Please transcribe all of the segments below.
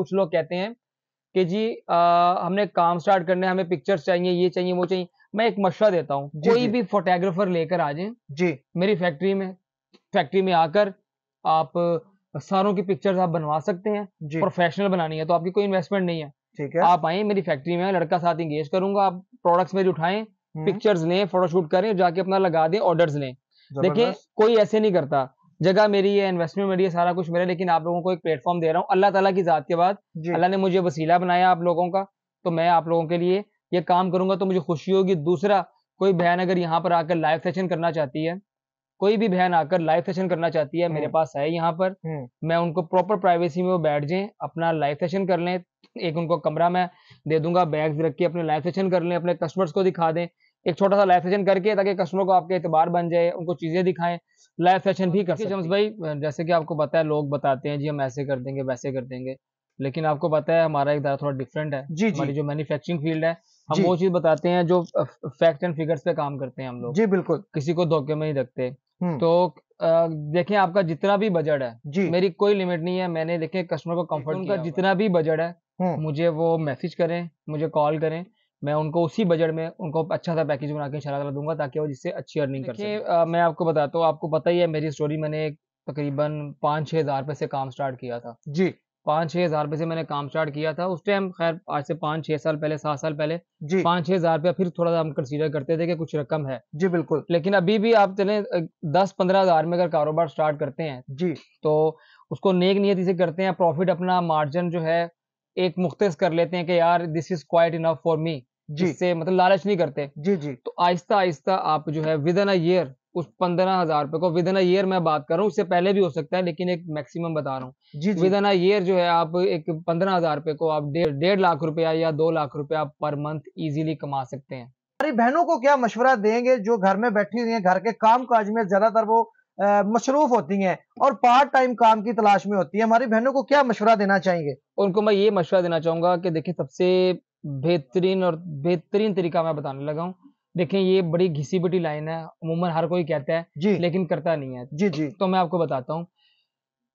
कुछ लोग कहते हैं कि जी आ, हमने काम स्टार्ट करने हमें पिक्चर्स चाहिए ये चाहिए वो चाहिए मैं एक मशवरा देता हूँ कोई जी. भी फोटोग्राफर लेकर आ जाए जी मेरी फैक्ट्री में फैक्ट्री में आकर आप सारों की पिक्चर्स आप बनवा सकते हैं प्रोफेशनल बनानी है तो आपकी कोई इन्वेस्टमेंट नहीं है ठीक है आप आए मेरी फैक्ट्री में लड़का साथ इंगेज करूंगा आप प्रोडक्ट्स मेरी उठाएं पिक्चर्स हम्म। लें फोटोशूट करें जाके अपना लगा दें ऑर्डर्स लें देखिए कोई ऐसे नहीं करता जगह मेरी है इन्वेस्टमेंट मेरी है सारा कुछ मेरा लेकिन आप लोगों को एक प्लेटफॉर्म दे रहा हूँ अल्लाह तला की ज़ात के बाद अल्लाह ने मुझे वसीला बनाया आप लोगों का तो मैं आप लोगों के लिए ये काम करूंगा तो मुझे खुशी होगी दूसरा कोई बहन अगर यहाँ पर आकर लाइव सेशन करना चाहती है कोई भी बहन आकर लाइव सेशन करना चाहती है मेरे हम्म। पास है यहाँ पर हम्म। मैं उनको प्रॉपर प्राइवेसी में वो बैठ जाएं अपना लाइव सेशन कर लें एक उनको कमरा मैं दे दूंगा बैग्स रख के अपने लाइव सेशन कर लें अपने कस्टमर्स को दिखा दें एक छोटा सा लाइव सेशन करके ताकि कस्टमर को आपके एतबार बन जाए उनको चीज़ें दिखाएं लाइव सेशन भी कर सकते भाई जैसे कि आपको पता है लोग बताते हैं जी हम ऐसे कर देंगे वैसे कर देंगे लेकिन आपको पता है हमारा एक थोड़ा डिफरेंट है जी, जी हमारी जो मैन्युफैक्चरिंग फील्ड है हम वो चीज बताते हैं जो फैक्ट एंड फिगर्स पे काम करते हैं हम लोग जी बिल्कुल किसी को धोखे में नहीं रखते हम्म। तो देखें आपका जितना भी बजट है जी मेरी कोई लिमिट नहीं है मैंने देखे कस्टमर को कंफर्ट उनका जितना भी बजट है हम्म। मुझे वो मैसेज करें मुझे कॉल करें मैं उनको उसी बजट में उनको अच्छा सा पैकेज बना के इंशाल्लाह दूंगा ताकि वो जिससे अच्छी अर्निंग कर सके मैं आपको बताता हूँ आपको पता ही है मेरी स्टोरी मैंने तकरीबन पाँच छः हज़ार रुपये से काम स्टार्ट किया था जी पाँच छः हज़ार रुपये से मैंने काम स्टार्ट किया था उस टाइम खैर आज से पाँच छः साल पहले सात साल पहले जी पाँच छः हज़ार रुपया फिर थोड़ा सा हम कंसीडर करते थे कि कुछ रकम है जी बिल्कुल लेकिन अभी भी आप चले दस पंद्रह हज़ार में अगर कारोबार स्टार्ट करते हैं जी तो उसको नेक नियति से करते हैं प्रॉफिट अपना मार्जिन जो है एक मुख्त कर लेते हैं कि यार this is quite enough for me जिससे मतलब लालच नहीं करते जी जी तो आहिस्ता आहिस्ता आप जो है विद इन अयर उस पंद्रह हजार रुपए को विद इन अयर मैं बात कर रहा हूँ इससे पहले भी हो सकता है लेकिन एक मैक्सिमम बता रहा हूँ विद इन अयर जो है आप एक पंद्रह हजार रुपए को आप डेढ़ लाख रुपया या दो लाख रुपया पर मंथ इजीली कमा सकते हैं हमारी बहनों को क्या मशवरा देंगे जो घर में बैठी हुई है घर के काम काज में ज्यादातर वो मशरूफ होती हैं और पार्ट टाइम काम की तलाश में होती है हमारी बहनों को क्या मशवरा देना चाहेंगे उनको मैं ये मशवरा देना चाहूंगा कि देखिए सबसे बेहतरीन और बेहतरीन तरीका मैं बताने लगा हूँ देखें ये बड़ी घिसी बटी लाइन है उमूमन हर कोई कहता है जी लेकिन करता नहीं है जी जी तो मैं आपको बताता हूँ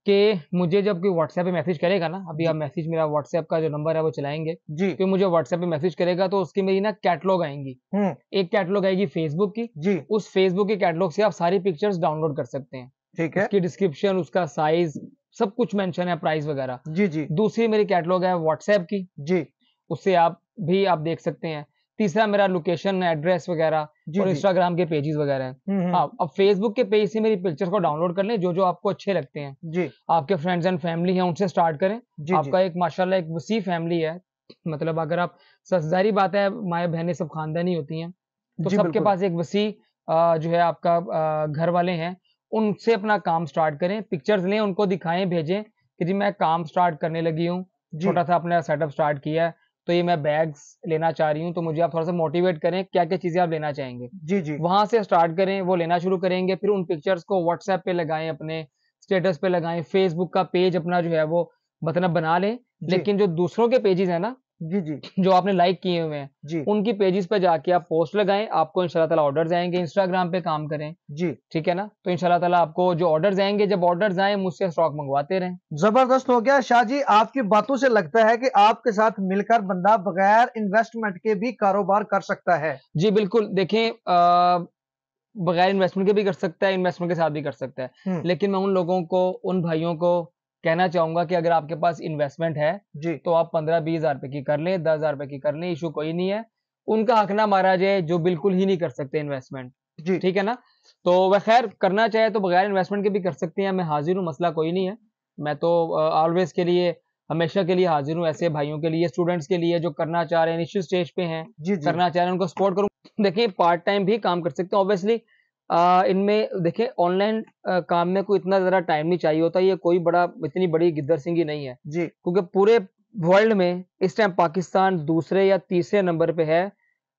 कि मुझे जब कोई व्हाट्सएप पे मैसेज करेगा ना अभी आप मैसेज मेरा व्हाट्सएप का जो नंबर है वो चलाएंगे जी कि तो मुझे व्हाट्सएप पे मैसेज करेगा तो उसकी मेरी ना कैटलॉग आएंगी हम्म। एक कैटलॉग आएगी फेसबुक की जी उस फेसबुक के कैटलॉग से आप सारी पिक्चर्स डाउनलोड कर सकते हैं ठीक है उसकी डिस्क्रिप्शन उसका साइज सब कुछ मेंशन है प्राइस वगैरह जी जी दूसरी मेरी कैटलॉग है व्हाट्सएप की जी उससे आप भी आप देख सकते हैं तीसरा मेरा लोकेशन एड्रेस वगैरह और इंस्टाग्राम के पेजेस वगैरह हैं हम्म, हम्म। हाँ अब फेसबुक के पेज से मेरी पिक्चर्स को डाउनलोड कर लें जो जो आपको अच्छे लगते हैं जी आपके फ्रेंड्स एंड फैमिली हैं उनसे स्टार्ट करें जी, आपका जी. एक माशाल्लाह एक वसी फैमिली है मतलब अगर आप सजदारी बात है माए बहने सब खानदानी होती हैं तो सबके पास एक वसी जो है आपका घर वाले हैं उनसे अपना काम स्टार्ट करें पिक्चर्स लें उनको दिखाएं भेजें कि जी मैं काम स्टार्ट करने लगी हूँ छोटा सा अपना सेटअप स्टार्ट किया है तो ये मैं बैग्स लेना चाह रही हूँ तो मुझे आप थोड़ा सा मोटिवेट करें क्या क्या चीजें आप लेना चाहेंगे जी जी वहां से स्टार्ट करें वो लेना शुरू करेंगे फिर उन पिक्चर्स को व्हाट्सएप पे लगाएं अपने स्टेटस पे लगाएं फेसबुक का पेज अपना जो है वो मतलब बना लें लेकिन जो दूसरों के पेजेस है ना जी जी जो आपने लाइक किए हुए हैं जी उनकी पेजेस पे जाके आप पोस्ट लगाएं आपको इंशाल्लाह ताला ऑर्डर आएंगे इंस्टाग्राम पे काम करें जी ठीक है ना तो इंशाल्लाह ताला आपको जो ऑर्डर आएंगे जब ऑर्डर आए मुझसे स्टॉक मंगवाते रहें जबरदस्त हो गया शाह जी आपकी बातों से लगता है की आपके साथ मिलकर बंदा बगैर इन्वेस्टमेंट के भी कारोबार कर सकता है जी बिल्कुल देखिये बगैर इन्वेस्टमेंट के भी कर सकता है इन्वेस्टमेंट के साथ भी कर सकता है हम्म। लेकिन मैं उन लोगों को उन भाइयों को कहना चाहूंगा कि अगर आपके पास इन्वेस्टमेंट है जी तो आप पंद्रह बीस हजार रुपए की कर लें दस हजार रुपए की कर लें इशू कोई नहीं है उनका हक ना मारा जाए जो बिल्कुल ही नहीं कर सकते इन्वेस्टमेंट जी ठीक है ना तो वह खैर करना चाहे तो बगैर इन्वेस्टमेंट के भी कर सकते हैं मैं हाजिर हूँ मसला कोई नहीं है मैं तो ऑलवेज के लिए हमेशा के लिए हाजिर हूँ ऐसे भाइयों के लिए स्टूडेंट्स के लिए जो करना चाह रहे हैं निश्चित स्टेज पे हैं करना चाह रहे हैं उनको सपोर्ट करूँ देखिए पार्ट टाइम भी काम कर सकते हैं ऑब्वियसली इनमें देखें ऑनलाइन काम में कोई इतना ज़्यादा टाइम नहीं चाहिए होता ये कोई बड़ा इतनी बड़ी गिद्दर सिंह नहीं है जी क्योंकि पूरे वर्ल्ड में इस टाइम पाकिस्तान दूसरे या तीसरे नंबर पे है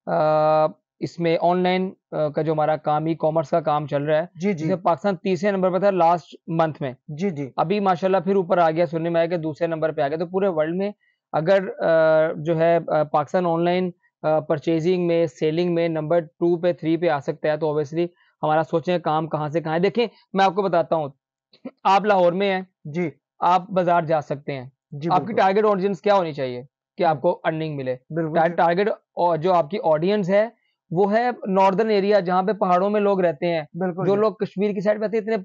आ, इसमें ऑनलाइन का जो हमारा काम ई कॉमर्स का काम चल रहा है जी जी पाकिस्तान तीसरे नंबर पर था लास्ट मंथ में जी जी अभी माशाल्लाह फिर ऊपर आ गया सुनने में आया कि दूसरे नंबर पे आ गया तो पूरे वर्ल्ड में अगर जो है पाकिस्तान ऑनलाइन परचेजिंग में सेलिंग में नंबर टू पे थ्री पे आ सकता है तो ऑब्वियसली हमारा सोचें काम कहाँ से कहाँ देखें मैं आपको बताता हूँ आप लाहौर में हैं जी आप बाजार जा सकते हैं जी आपकी टारगेट ऑडियंस क्या होनी चाहिए कि आपको अर्निंग मिले टारगेट जो आपकी ऑडियंस है वो है नॉर्दर्न एरिया जहाँ पे पहाड़ों में लोग रहते हैं जो लोग कश्मीर की साइड रहते हैं इतने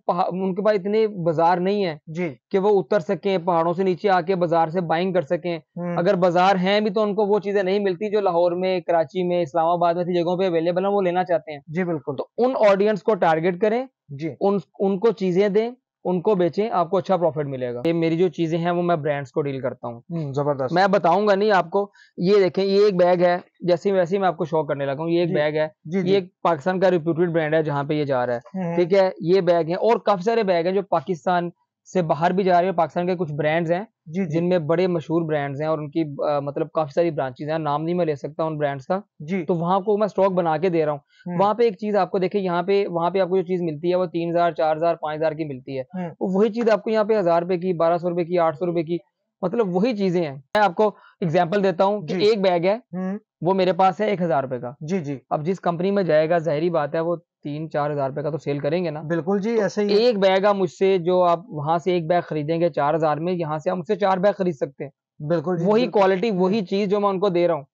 उनके पास इतने बाजार नहीं है जी कि वो उतर सके पहाड़ों से नीचे आके बाजार से बाइंग कर सके हम्म। अगर बाजार है भी तो उनको वो चीजें नहीं मिलती जो लाहौर में कराची में इस्लामाबाद में जगहों पे अवेलेबल है वो लेना चाहते हैं जी बिल्कुल तो उन ऑडियंस को टारगेट करें जी उन उनको चीजें दें उनको बेचें आपको अच्छा प्रॉफिट मिलेगा ये मेरी जो चीजें हैं वो मैं ब्रांड्स को डील करता हूँ हम्म, जबरदस्त मैं बताऊंगा नहीं आपको ये देखें ये एक बैग है जैसे वैसे मैं आपको शो करने लगा ये एक बैग है जी, जी. ये पाकिस्तान का रिप्यूटेड ब्रांड है जहाँ पे ये जा रहा है हम्म। ठीक है ये बैग है और काफी सारे बैग है जो पाकिस्तान से बाहर भी जा रही है पाकिस्तान के कुछ ब्रांड्स हैं जिनमें बड़े मशहूर ब्रांड्स हैं और उनकी आ, मतलब काफी सारी ब्रांचेज हैं नाम नहीं मैं ले सकता उन ब्रांड्स का जी तो वहां को मैं स्टॉक बना के दे रहा हूँ हम्म। वहां पे एक चीज आपको देखे यहाँ पे वहां पे आपको जो चीज मिलती है वो तीन हजार चार हजार पांच हजार की मिलती है हम्म। तो वही चीज आपको यहाँ पे हजार रुपए की बारह सौ रुपए की आठ सौ रुपए की मतलब वही चीजें हैं मैं आपको एग्जाम्पल देता हूँ कि एक बैग है हम्म। वो मेरे पास है एक हजार रुपए का जी जी अब जिस कंपनी में जाएगा जहरी बात है वो तीन चार हजार रुपए का तो सेल करेंगे ना बिल्कुल जी तो ऐसे ही एक बैग आप मुझसे जो आप वहां से एक बैग खरीदेंगे चार हजार में यहाँ से आप मुझसे चार बैग खरीद सकते हैं बिल्कुल जी, वही क्वालिटी वही चीज जो मैं उनको दे रहा हूँ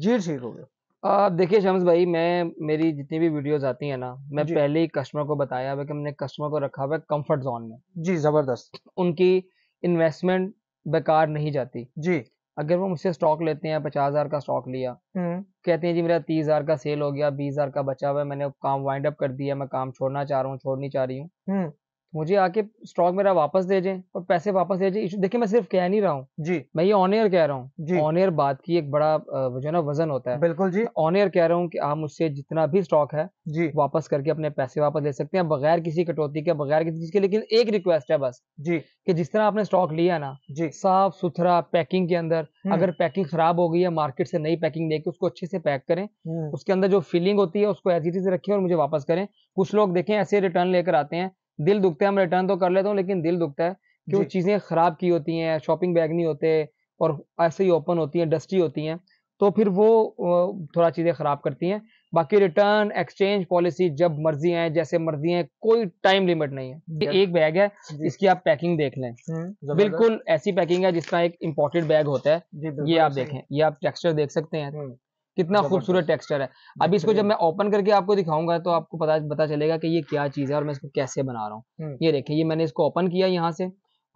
जी ठीक हो गया आप देखिए शम्स भाई मैं मेरी जितनी भी वीडियोस आती है ना मैं पहले ही कस्टमर को बताया हुआ कि मैंने कस्टमर को रखा हुआ है कंफर्ट जोन में जी जबरदस्त उनकी इन्वेस्टमेंट बेकार नहीं जाती जी अगर वो मुझसे स्टॉक लेते हैं पचास हजार का स्टॉक लिया हम्म। कहते हैं जी मेरा तीस हजार का सेल हो गया बीस हजार का बचा हुआ है मैंने काम वाइंड अप कर दिया मैं काम छोड़ना चाह रहा हूँ छोड़नी चाह रही हूँ हम्म। मुझे आके स्टॉक मेरा वापस दे और पैसे वापस दे देखिए मैं सिर्फ कह नहीं रहा हूँ जी मैं ये ऑन एयर कह रहा हूँ ऑन एयर बात की एक बड़ा जो ना वजन होता है बिल्कुल जी ऑन एयर कह रहा हूँ कि आप मुझसे जितना भी स्टॉक है जी वापस करके अपने पैसे वापस ले सकते हैं बगैर किसी कटौती के बगैर किसी चीज के लेकिन एक रिक्वेस्ट है बस जी की जिस तरह आपने स्टॉक लिया ना जी साफ सुथरा पैकिंग के अंदर हम्म। अगर पैकिंग खराब हो गई है मार्केट से नई पैकिंग लेके उसको अच्छे से पैक करें हम्म। उसके अंदर जो फीलिंग होती है उसको एज इट रखें और मुझे वापस करें कुछ लोग देखें ऐसे रिटर्न लेकर आते हैं दिल दुखते हैं हम रिटर्न तो कर लेते हैं लेकिन दिल दुखता है कि वो चीज़ें ख़राब की होती हैं शॉपिंग बैग नहीं होते और ऐसे ही ओपन होती हैं डस्टी होती हैं तो फिर वो थोड़ा चीज़ें ख़राब करती हैं बाकी रिटर्न एक्सचेंज पॉलिसी जब मर्जी है जैसे मर्जी है कोई टाइम लिमिट नहीं है एक बैग है इसकी आप पैकिंग देख लें हम्म, बिल्कुल ऐसी पैकिंग है जिसका एक इम्पोर्टेड बैग होता है ये आप देखें ये आप टेक्सचर देख सकते हैं हम्म। कितना खूबसूरत टेक्सचर है अभी इसको जब मैं ओपन करके आपको दिखाऊंगा तो आपको पता पता चलेगा कि ये क्या चीज़ है और मैं इसको कैसे बना रहा हूँ हम्म। ये देखें ये मैंने इसको ओपन किया यहाँ से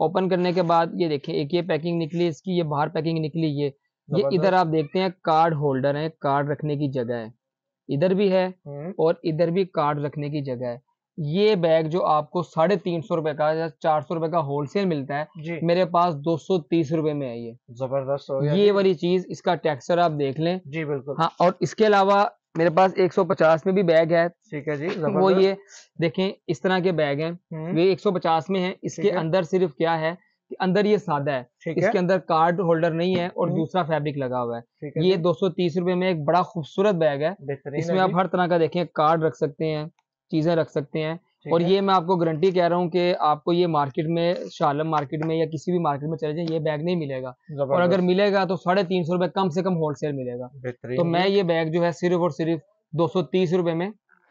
ओपन करने के बाद ये देखें एक ये पैकिंग निकली इसकी ये बाहर पैकिंग निकली ये ये इधर आप देखते हैं कार्ड होल्डर है कार्ड रखने की जगह है इधर भी है हम्म। और इधर भी कार्ड रखने की जगह है ये बैग जो आपको साढ़े तीन सौ रुपए का या चार सौ रुपए का होलसेल मिलता है मेरे पास दो सौ तीस रुपए में है ये जबरदस्त हो गया ये वाली चीज इसका टेक्सचर आप देख लें जी बिल्कुल हाँ और इसके अलावा मेरे पास एक सौ पचास में भी बैग है ठीक है जी वो ये देखें इस तरह के बैग हैं ये हम्म। एक सौ पचास में है इसके अंदर सिर्फ क्या है कि अंदर ये सादा है इसके अंदर कार्ड होल्डर नहीं है और हम्म। दूसरा फैब्रिक लगा हुआ है ये दो सौ तीस रुपए में एक बड़ा खूबसूरत बैग है इसमें आप हर तरह का देखें कार्ड रख सकते हैं चीज़ें रख सकते हैं और ये मैं आपको गारंटी कह रहा हूँ कि आपको ये मार्केट में शालम मार्केट में या किसी भी मार्केट में चले जाए ये बैग नहीं मिलेगा और अगर मिलेगा तो साढ़े तीन सौ रुपए कम से कम होलसेल मिलेगा तो मैं ये बैग जो है सिर्फ और सिर्फ दो सौ तीस रुपए में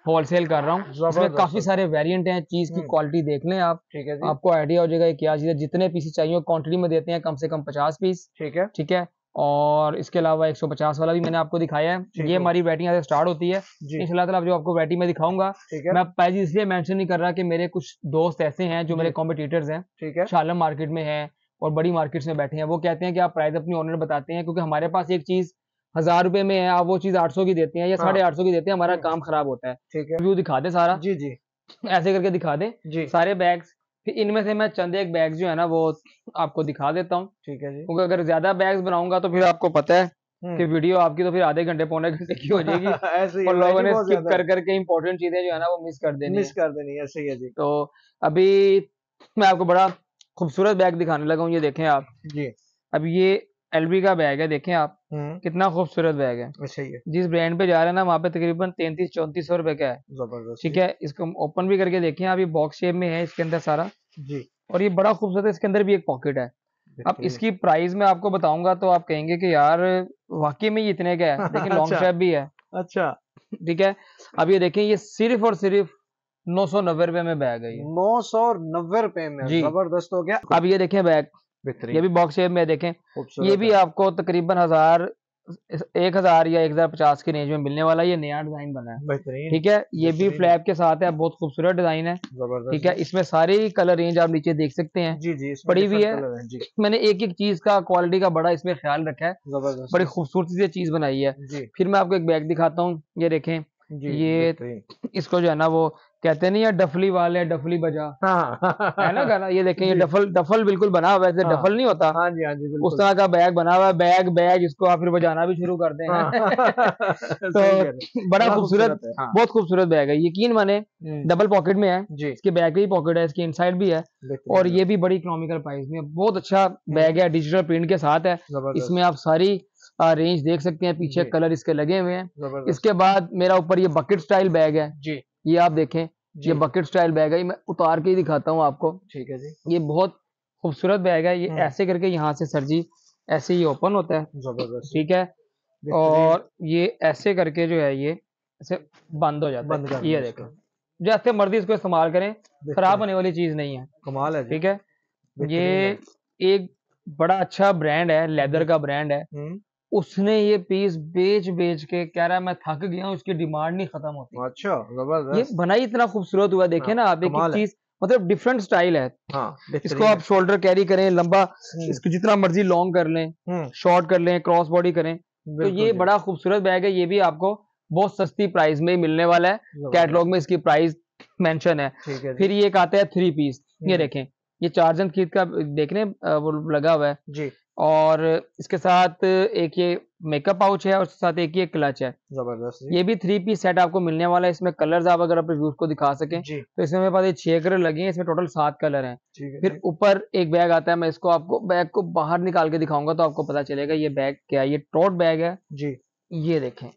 होलसेल कर रहा हूँ इसमें काफी सारे वेरियंट है चीज की क्वालिटी हम्म। देख लें आप ठीक है आपको आइडिया हो जाएगा क्या चीज है जितने पीस चाहिए क्वांटिटी में देते हैं कम से कम पचास पीस ठीक है ठीक है और इसके अलावा 150 वाला भी मैंने आपको दिखाया है ये हमारी बैटिंग यहाँ से स्टार्ट होती है इंशाल्लाह जो आपको बैटिंग में दिखाऊंगा मैं पैज इसलिए मेंशन नहीं कर रहा कि मेरे कुछ दोस्त ऐसे हैं जो मेरे कॉम्पिटिटर्स हैं ठीक है शालम मार्केट में है और बड़ी मार्केट्स में बैठे हैं वो कहते हैं कि आप प्राइस अपनी ऑनर बताते हैं क्योंकि हमारे पास एक चीज हजार रुपए में है आप वो चीज आठ सौ की देते हैं या हाँ। साढ़े आठ सौ की देते हैं हमारा हम्म। काम खराब होता है ठीक है व्यू दिखा दे सारा जी जी ऐसे करके दिखा दे सारे बैग्स फिर इनमें से मैं चंद एक बैग्स जो है ना वो आपको दिखा देता हूँ ठीक है जी क्योंकि अगर ज्यादा बैग्स बनाऊंगा तो फिर आपको पता है हम्म। कि वीडियो आपकी तो फिर आधे घंटे पौने घंटे की हो जाएगी और लोगों ने स्किप कर करके इम्पोर्टेंट चीजें जो है ना वो मिस कर देनी मिस कर देनी है सही है जी तो अभी मैं आपको बड़ा खूबसूरत बैग दिखाने लगा हूँ ये देखें आप जी अब ये एलबी का बैग है देखें आप हम्म। कितना खूबसूरत बैग है अच्छा ये जिस ब्रांड पे जा रहे हैं ना वहाँ पे तकरीबन तैतीस चौंतीस सौ रुपए का है जबरदस्त ठीक है इसको ओपन भी करके देखिए अभी बॉक्स शेप में है इसके अंदर सारा जी और ये बड़ा खूबसूरत है इसके अंदर भी एक पॉकेट है अब इसकी प्राइस में आपको बताऊंगा तो आप कहेंगे की यार वाकई में इतने का है लेकिन लॉन्ग अच्छा। शेप भी है अच्छा ठीक है अब ये देखें ये सिर्फ और सिर्फ नौ सौ नब्बे रुपए में बैग है नौ सौ नब्बे रुपए में जबरदस्त हो गया अब ये देखें बैग ये भी बॉक्स शेप में देखें ये भी आपको तकरीबन हजार एक हजार या एक हजार पचास की रेंज में मिलने वाला ये नया डिजाइन बना है ठीक है ये भी फ्लैप के साथ है बहुत खूबसूरत डिजाइन है ठीक है इसमें सारी कलर रेंज आप नीचे देख सकते हैं जी जी पड़ी हुई है मैंने एक एक चीज का क्वालिटी का बड़ा इसमें ख्याल रखा है बड़ी खूबसूरती से चीज बनाई है फिर मैं आपको एक बैग दिखाता हूँ ये देखें ये इसको जो है ना वो कहते नहीं यार डफली वाले डफली बजा हाँ। है ना गाना ये देखें ये डफल डफल बिल्कुल बना हुआ है हाँ। डफल नहीं होता हाँ जी हाँ जी उस तरह का बैग बना हुआ है बैग बैग इसको आप फिर बजाना भी शुरू करते हाँ। तो हैं तो बड़ा खूबसूरत बहुत खूबसूरत बैग है यकीन माने डबल हम्म। पॉकेट में है इसके बैग की पॉकेट है इसकी साइड भी है और ये भी बड़ी इकोनॉमिकल प्राइस में बहुत अच्छा बैग है डिजिटल प्रिंट के साथ है इसमें आप सारी रेंज देख सकते हैं पीछे कलर इसके लगे हुए हैं इसके बाद मेरा ऊपर ये बकेट स्टाइल बैग है जी ये आप देखें ये बकेट स्टाइल बैग है मैं उतार के ही दिखाता हूँ आपको ठीक है जी ये बहुत खूबसूरत बैग है ये हम्म। ऐसे करके यहाँ से सर जी ऐसे ही ओपन होता है जबरदस्त ठीक है और ये ऐसे करके जो है ये ऐसे बंद हो जाता बंद है ये देखो जैसे मर्जी इसको इस्तेमाल करें खराब होने वाली चीज नहीं है कमाल है ठीक है ये एक बड़ा अच्छा ब्रांड है लेदर हम्म। का ब्रांड है हम्म। उसने ये पीस बेच बेच के कह रहा है मैं थक गया हूँ इसकी डिमांड नहीं खत्म होती अच्छा जबरदस्त ये बनाई इतना खूबसूरत हुआ देखे हाँ, ना आप एक चीज मतलब डिफरेंट स्टाइल है हाँ, इसको आप शोल्डर कैरी करें लंबा हम्म। इसको जितना मर्जी लॉन्ग कर लें शॉर्ट हम्म। कर लें क्रॉस बॉडी करें तो ये बड़ा खूबसूरत बैग है ये भी आपको बहुत सस्ती प्राइस में मिलने वाला है कैटलॉग में इसकी प्राइस मेंशन है फिर ये एक आता है थ्री पीस ये हम्म। देखें ये चार्जन खीत का देख रहे वो लगा हुआ है जी और इसके साथ एक ये मेकअप पाउच है और उसके साथ एक ये क्लच है जबरदस्त ये भी थ्री पीस सेट आपको मिलने वाला है इसमें कलर्स आप अगर अपने व्यूज को दिखा सके तो इसमें मेरे पास ये छह कलर लगे हैं इसमें टोटल सात कलर हैं फिर ऊपर एक बैग आता है मैं इसको आपको बैग को बाहर निकाल के दिखाऊंगा तो आपको पता चलेगा ये बैग क्या है ये टोट बैग है जी ये देखें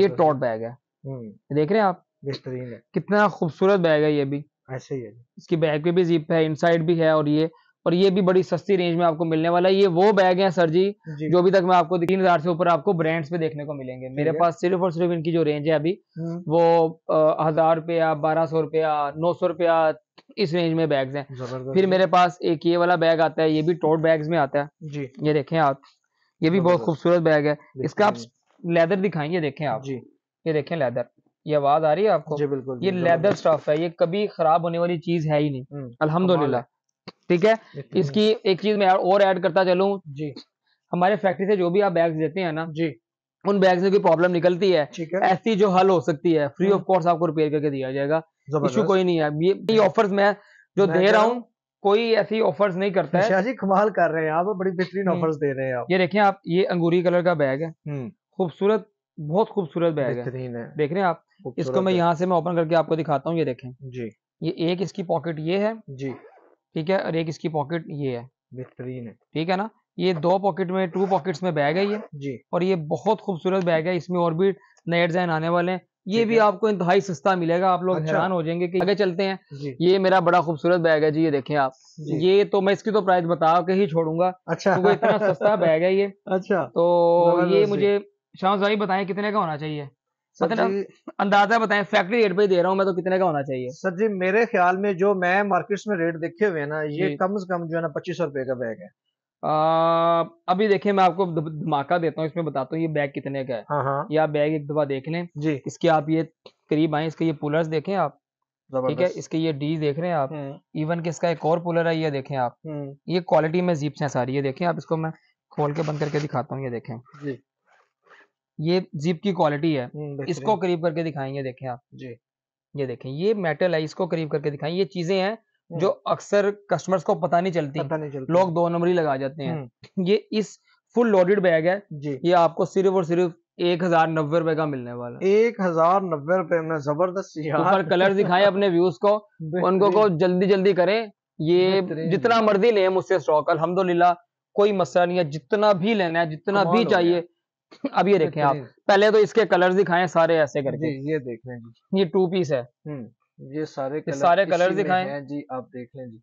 ये टोट बैग है हम्म। देख रहे हैं आप बेहतरीन कितना खूबसूरत बैग है ये भी ऐसे ही है इसकी बैग पे भी जीप है इनसाइड भी है और ये और ये भी बड़ी सस्ती रेंज में आपको मिलने वाला है ये वो बैग है सर जी, जी। जो अभी तक मैं आपको तीन हजार से ऊपर आपको ब्रांड्स पे देखने को मिलेंगे मेरे पास सिर्फ और सिर्फ इनकी जो रेंज है अभी हम्म। वो हजार रुपया बारह सौ रुपया नौ सौ रुपया इस रेंज में बैग्स हैं फिर मेरे पास एक ये वाला बैग आता है ये भी टोट बैग्स में आता है जी ये देखें आप ये भी बहुत खूबसूरत बैग है इसका आप लेदर दिखाएंगे देखें आप जी ये देखें लेदर ये आवाज आ रही है आपको जी बिल्कुल ये लेदर स्टफ है ये कभी खराब होने वाली चीज है ही नहीं हम्म। अलहमदुल्ला ठीक है इसकी एक चीज मैं और ऐड करता चलू जी हमारे फैक्ट्री से जो भी आप बैग्स देते हैं ना जी उन बैग्स में कोई प्रॉब्लम निकलती है ऐसी जो हल हो सकती है फ्री ऑफ कॉस्ट आपको रिपेयर करके दिया जाएगा इशू कोई नहीं है ये, ऑफर्स मैं जो मैं दे रहा हूँ कोई ऐसी ऑफर्स नहीं करता है जी कमाल कर रहे हैं आप बड़ी बेहतरीन ऑफर्स हम्म। दे रहे हैं आप ये देखें आप ये अंगूरी कलर का बैग है हम्म। खूबसूरत बहुत खूबसूरत बैग है देख रहे हैं आप इसको मैं यहाँ से मैं ओपन करके आपको दिखाता हूँ ये देखें जी ये एक इसकी पॉकेट ये है जी ठीक है और एक इसकी पॉकेट ये है बेहतरीन है ठीक है ना ये दो पॉकेट में टू पॉकेट्स में बैग है ये जी और ये बहुत खूबसूरत बैग है इसमें और भी नए डिजाइन आने वाले हैं ये भी आपको इंतहाई सस्ता मिलेगा आप लोग अच्छा। हैरान हो जाएंगे कि आगे चलते हैं ये मेरा बड़ा खूबसूरत बैग है जी ये देखें आप ये तो मैं इसकी तो प्राइस बता के ही छोड़ूंगा अच्छा तो इतना सस्ता बैग है ये अच्छा तो ये मुझे शाह भाई बताएं कितने का होना चाहिए मतलब अंदाजा बताएं फैक्ट्री रेट पे दे रहा हूँ मैं तो कितने का होना चाहिए सर जी मेरे ख्याल में जो मैं मार्केट्स में रेट देखे हुए ना ये कम से कम जो है ना पच्चीस रुपए का बैग है आ, अभी देखिए मैं आपको धमाका देता हूँ इसमें बताता हूँ ये बैग कितने का है हाँ, हाँ। या बैग एक दफा देख लें जी इसके आप ये करीब आए इसके ये पुलर्स देखें आप ठीक है इसके ये डी देख रहे हैं आप इवन हम्म। कि इसका एक और पुलर है ये देखें आप हम्म। ये क्वालिटी में जीप्स हैं सारी ये देखें आप इसको मैं खोल के बंद करके दिखाता हूँ ये देखें ये जीप की क्वालिटी है हम्म, इसको करीब करके दिखाएंगे देखें आप जी ये देखें ये मेटल है इसको करीब करके दिखाएं ये चीजें हैं हम्म। जो अक्सर कस्टमर्स को पता नहीं चलती पता नहीं चलती लोग दो नंबर ही लगा जाते हैं हम्म। ये इस फुल लोडेड बैग है जी ये आपको सिर्फ और सिर्फ एक हजार नब्बे रुपए का मिलने वाला एक हजार नब्बे रुपए में जबरदस्त कलर दिखाए अपने व्यूज को उनको को जल्दी जल्दी करें ये जितना मर्जी ले मुझसे स्टॉक अलहमदुल्ला कोई मसला नहीं है जितना भी लेना है जितना भी चाहिए अब ये देखें आप पहले तो इसके कलर दिखाएं सारे ऐसे करके ये देख जी ये टू पीस है हम्म, ये सारे कलर सारे कलर दिखाए जी आप देख लें जी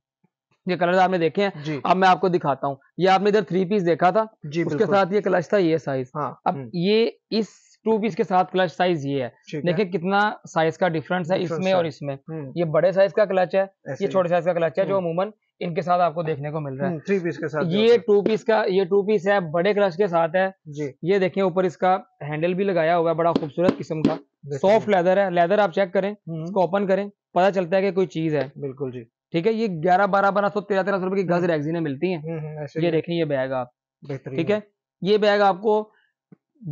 ये कलर आपने देखे हैं अब मैं आपको दिखाता हूँ ये आपने इधर थ्री पीस देखा था जी उसके साथ ये क्लच था ये साइज हाँ, अब हम्म। ये इस टू पीस के साथ क्लच साइज ये है देखिए कितना साइज का डिफरेंस है इसमें और इसमें हम्म। ये बड़े साइज का क्लच है ये छोटे साइज का क्लच है जो हम्म। अमूमन इनके साथ आपको देखने को मिल रहा है थ्री हम्म, पीस के साथ ये टू पीस का ये टू पीस है बड़े क्लच के साथ है जी ये देखिए ऊपर इसका हैंडल भी लगाया हुआ है बड़ा खूबसूरत किस्म का सॉफ्ट लेदर है लेदर आप चेक करें इसको ओपन करें पता चलता है कि कोई चीज है बिल्कुल जी ठीक है ये ग्यारह बारह बारह सौ तेरह तेरह सौ रुपए की गज रेगजीने मिलती है ये देखें ये बैग आप ठीक है ये बैग आपको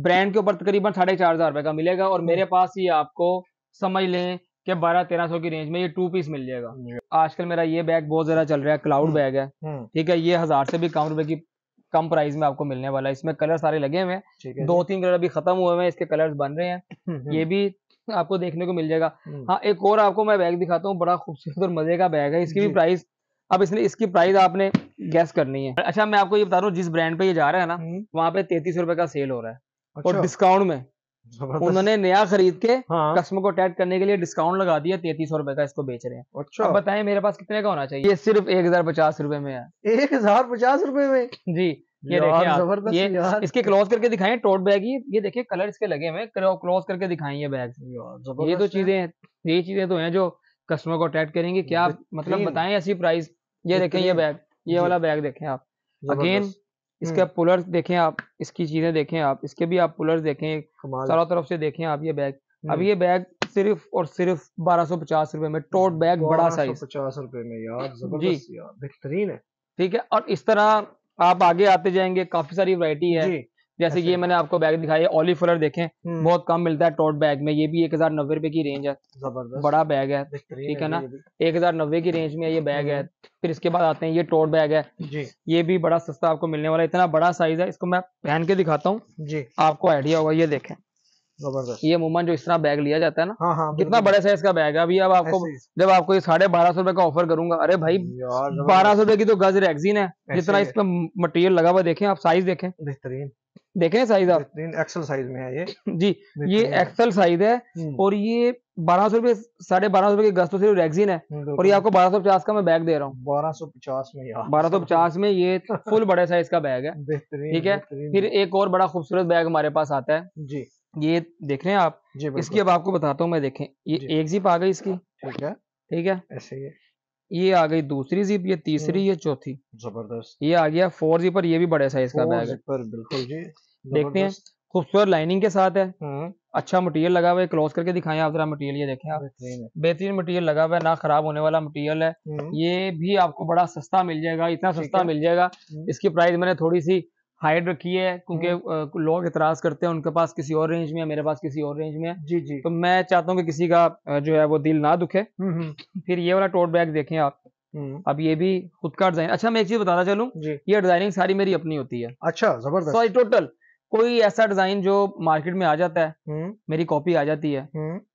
ब्रांड के ऊपर तकरीबन साढ़े चार हजार रुपए का मिलेगा और मेरे हम्म। पास ये आपको समझ लें कि बारह तेरह सौ की रेंज में ये टू पीस मिल जाएगा हम्म। आजकल मेरा ये बैग बहुत ज्यादा चल रहा है क्लाउड हम्म। बैग है ठीक है ये हजार से भी कम रुपए की कम प्राइस में आपको मिलने वाला है इसमें कलर सारे लगे हुए हैं दो तीन कलर अभी खत्म हुए हैं इसके कलर बन रहे हैं ये भी आपको देखने को मिल जाएगा हाँ एक और आपको मैं बैग दिखाता हूँ बड़ा खूबसूरत और मजे का बैग है इसकी भी प्राइस अब इसने इसकी प्राइस आपने गैस करनी है अच्छा मैं आपको ये बता रहा हूँ जिस ब्रांड पे ये जा रहा है ना वहाँ पे तैतीस रुपए का सेल हो रहा है अच्छा। और डिस्काउंट में उन्होंने नया खरीद के हाँ। कस्टमर को टैग करने के लिए डिस्काउंट लगा दिया तैतीस सौ रुपए का इसको बेच रहे हैं अच्छा अब बताएं मेरे पास कितने का होना चाहिए ये सिर्फ एक हजार पचास रूपए में है एक हजार पचास रूपए में जी ये देखिए इसके क्लोज करके दिखाएं टोट बैग ही ये देखिए कलर इसके लगे हुए क्लोज करके दिखाएं ये बैग ये तो चीजें ये चीजें तो है जो कस्टमर को अट्रैक्ट करेंगे क्या मतलब बताएं ऐसी प्राइस ये देखें ये बैग ये वाला बैग देखें आप अगेन इसके आप हम्म। पुलर्स देखें आप इसकी चीजें देखें आप इसके भी आप पुलर्स देखें चारों तरफ से देखें आप ये बैग अब हम्म। ये बैग सिर्फ और सिर्फ बारह सौ पचास रुपए में टोट बैग बड़ा साइज पचास रुपए में यार जी बेहतरीन है ठीक है और इस तरह आप आगे आते जाएंगे काफी सारी वरायटी है जैसे अच्छा। ये मैंने आपको बैग दिखाया ऑलिव कलर देखें हम्म। बहुत कम मिलता है टोट बैग में ये भी एक हजार नब्बे रुपए की रेंज है बड़ा बैग है ठीक है ना एक हजार नब्बे की रेंज में ये बैग है हम्म। फिर इसके बाद आते हैं ये टोट बैग है ये भी बड़ा सस्ता आपको मिलने वाला है इतना बड़ा साइज है इसको मैं पहन के दिखाता हूँ आपको आइडिया होगा ये देखें जबरदस्त ये मुमन जो इस तरह बैग लिया जाता है ना हाँ, हाँ, कितना बड़े साइज का बैग है अभी अब आपको जब आपको ये साढ़े बारह सौ रुपए का ऑफर करूंगा अरे भाई हम्म, बारह सौ रुपए की तो गज रेगजीन है जितना इस पे मटेरियल लगा हुआ देखें आप साइज देखें बेहतरीन देखे साइज आप एक्सल साइज में है ये जी ये एक्सल साइज है हम्म। और ये बारह सौ रुपए साढ़े बारह सौ रुपए की गज तो सिर्फ रेगजीन है हम्म, और ये आपको बारह सौ पचास का मैं बैग दे रहा हूँ बारह सौ पचास में यार बारह सौ पचास में ये फुल बड़े साइज का बैग है ठीक है फिर एक और बड़ा खूबसूरत बैग हमारे पास आता है जी ये देख रहे हैं आप जी इसकी अब आपको बताता हूँ मैं देखें ये एक जीप आ गई इसकी ठीक है ठीक है ऐसे ही ये आ गई दूसरी जीप ये तीसरी हम्म। ये चौथी जबरदस्त ये आ गया फोर जी पर ये भी बड़े साइज का बैग बिल्कुल जी देखते हैं खूबसूरत लाइनिंग के साथ है हम्म। अच्छा मटेरियल लगा हुआ है क्लोज करके दिखाएं आप जरा मटेरियल ये देखें आप बेहतरीन मटेरियल लगा हुआ है ना खराब होने वाला मटेरियल है हम्म। ये भी आपको बड़ा सस्ता मिल जाएगा इतना सस्ता मिल जाएगा इसकी प्राइस मैंने थोड़ी सी हाइड रखी है क्योंकि हम्म। लोग इतराज करते हैं उनके पास किसी और रेंज में है मेरे पास किसी और रेंज में है जी जी तो मैं चाहता हूँ कि किसी का जो है वो दिल ना दुखे हम्म, हम्म। फिर ये वाला टोट बैग देखें आप अब ये भी खुद का डिजाइन अच्छा मैं एक चीज बताना चलूँ ये डिजाइनिंग सारी मेरी अपनी होती है अच्छा जबरदस्त सॉरी टोटल कोई ऐसा डिजाइन जो मार्केट में आ जाता है मेरी कॉपी आ जाती है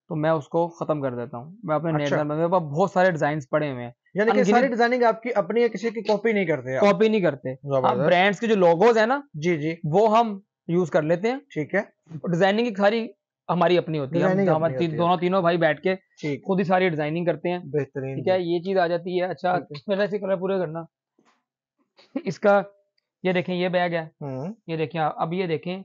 तो मैं उसको खत्म कर देता हूँ मैं अपने अच्छा। मेरे पास बहुत सारे डिजाइन पड़े हुए हैं यानी सारी डिजाइनिंग आपकी अपनी या किसी की कॉपी नहीं करते कॉपी नहीं करते ब्रांड्स के जो लोगोज है ना जी जी वो हम यूज कर लेते हैं ठीक है डिजाइनिंग की सारी हमारी अपनी होती है हम हमारे दोनों तीनों भाई बैठ के खुद ही सारी डिजाइनिंग करते हैं बेहतरीन ठीक है ये चीज आ जाती है अच्छा मेरा ऐसे कलर पूरे करना इसका ये देखें ये बैग है हम्म। ये देखें अब ये देखें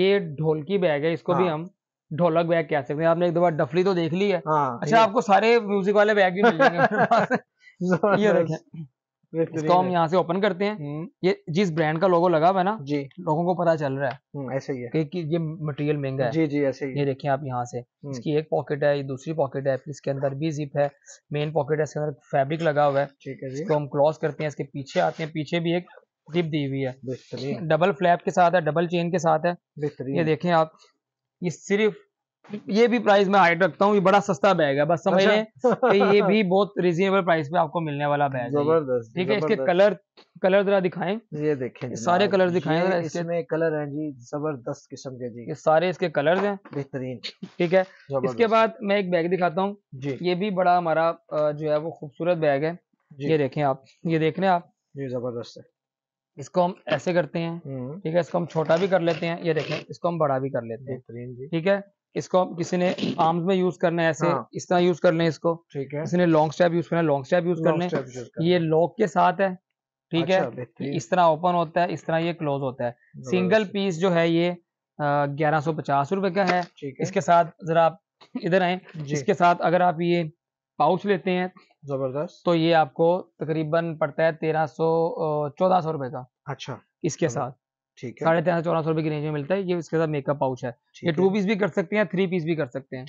ये ढोलकी बैग है इसको भी हाँ। हम ढोलक बैग कह सकते हैं आपने एक दो बार डफली तो देख ली है हाँ, अच्छा आपको सारे म्यूजिक वाले बैग भी मिल जाएंगे ये देखें इसको हम यहाँ से ओपन करते हैं हम्म। ये जिस ब्रांड का लोगो लगा हुआ है ना जी लोगों को पता चल रहा है हम्म, ऐसे ही है कि, ये मटेरियल महंगा है जी जी ऐसे ही ये देखिए आप यहाँ से हम्म। इसकी एक पॉकेट है ये दूसरी पॉकेट है इसके अंदर भी जिप है मेन पॉकेट है इसके अंदर फैब्रिक लगा हुआ है ठीक है इसको हम क्लोज करते हैं इसके पीछे आते हैं पीछे भी एक जिप दी हुई है डबल फ्लैप के साथ है डबल चेन के साथ है ये देखें आप ये सिर्फ ये भी प्राइस में हाइट रखता हूँ ये बड़ा सस्ता बैग है बस समझ लें अच्छा। कि ये भी बहुत रिजनेबल प्राइस में आपको मिलने वाला बैग जबरदस्त ठीक है इसके कलर कलर जरा दिखाएं ये देखें सारे कलर दिखाएं इसमें कलर हैं जी जबरदस्त किस्म के जी ये सारे इसके कलर हैं बेहतरीन ठीक है इसके बाद मैं एक बैग दिखाता हूँ ये भी बड़ा हमारा जो है वो खूबसूरत बैग है ये देखे आप ये देख रहे हैं आप जी जबरदस्त है इसको हम ऐसे करते हैं हम्म। ठीक है इसको हम छोटा भी कर लेते हैं ये देखें इसको हम बड़ा भी कर लेते हैं ठीक है इसको हम किसी ने आर्म्स में यूज करना है ऐसे हाँ। इस तरह यूज कर लें इसको ठीक है किसी ने लॉन्ग स्टेप यूज करना है लॉन्ग स्टेप यूज कर लें ये लॉक के साथ है ठीक है अच्छा, इस तरह ओपन होता है इस तरह ये क्लोज होता है सिंगल पीस जो है ये ग्यारह सौ पचास रुपए का है इसके साथ जरा आप इधर आए इसके साथ अगर आप ये पाउच लेते हैं जबरदस्त तो ये आपको तकरीबन पड़ता है तेरह सौ चौदह सौ रुपए का अच्छा इसके साथ ठीक है साढ़े तेरह सौ चौदह सौ रुपए की रेंज में मिलता है ये इसके साथ मेकअप पाउच है ये टू पीस भी कर सकते हैं थ्री पीस भी कर सकते हैं